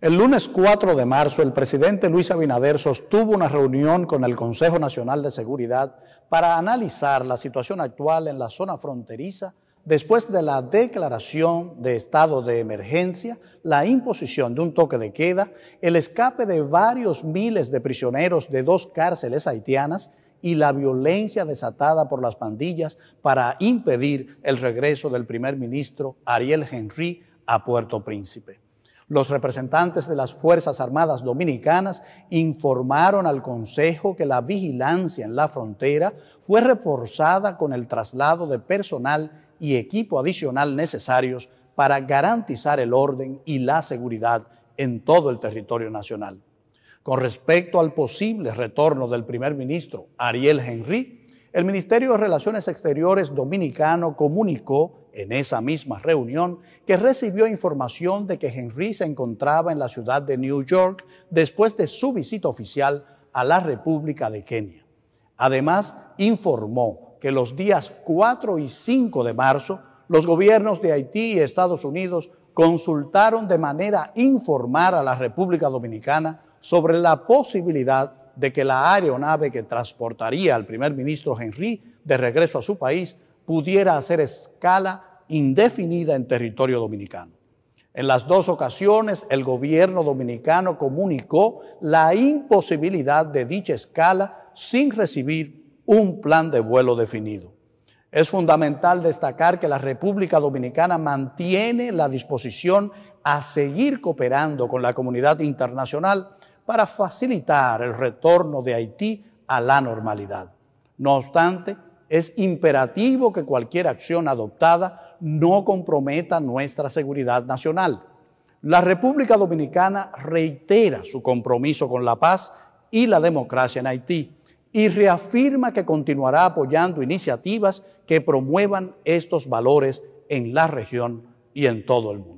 El lunes 4 de marzo, el presidente Luis Abinader sostuvo una reunión con el Consejo Nacional de Seguridad para analizar la situación actual en la zona fronteriza después de la declaración de estado de emergencia, la imposición de un toque de queda, el escape de varios miles de prisioneros de dos cárceles haitianas y la violencia desatada por las pandillas para impedir el regreso del primer ministro Ariel Henry a Puerto Príncipe. Los representantes de las Fuerzas Armadas Dominicanas informaron al Consejo que la vigilancia en la frontera fue reforzada con el traslado de personal y equipo adicional necesarios para garantizar el orden y la seguridad en todo el territorio nacional. Con respecto al posible retorno del primer ministro Ariel Henry, el Ministerio de Relaciones Exteriores dominicano comunicó en esa misma reunión que recibió información de que Henry se encontraba en la ciudad de New York después de su visita oficial a la República de Kenia. Además, informó que los días 4 y 5 de marzo, los gobiernos de Haití y Estados Unidos consultaron de manera informal a la República Dominicana sobre la posibilidad de que la aeronave que transportaría al primer ministro Henry de regreso a su país pudiera hacer escala indefinida en territorio dominicano. En las dos ocasiones, el gobierno dominicano comunicó la imposibilidad de dicha escala sin recibir un plan de vuelo definido. Es fundamental destacar que la República Dominicana mantiene la disposición a seguir cooperando con la comunidad internacional para facilitar el retorno de Haití a la normalidad. No obstante, es imperativo que cualquier acción adoptada no comprometa nuestra seguridad nacional. La República Dominicana reitera su compromiso con la paz y la democracia en Haití y reafirma que continuará apoyando iniciativas que promuevan estos valores en la región y en todo el mundo.